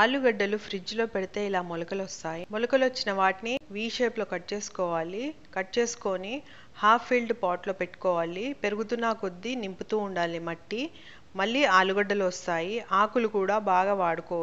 ఆలుగడ్డలు ఫ్రిడ్జ్ లో పెడితే ఇలా మొలకలు వస్తాయి మొలకలు వచ్చిన వాటిని వి షేప్ లో కట్ చేసుకోవాలి కట్ చేసుకొని హాఫ్ ఫీల్డ్ పాట్ లో పెట్టుకోవాలి పెరుగుతున్న కొద్దీ నింపుతూ ఉండాలి మట్టి మళ్ళీ ఆలుగడ్డలు వస్తాయి ఆకులు కూడా బాగా వాడుకోవచ్చు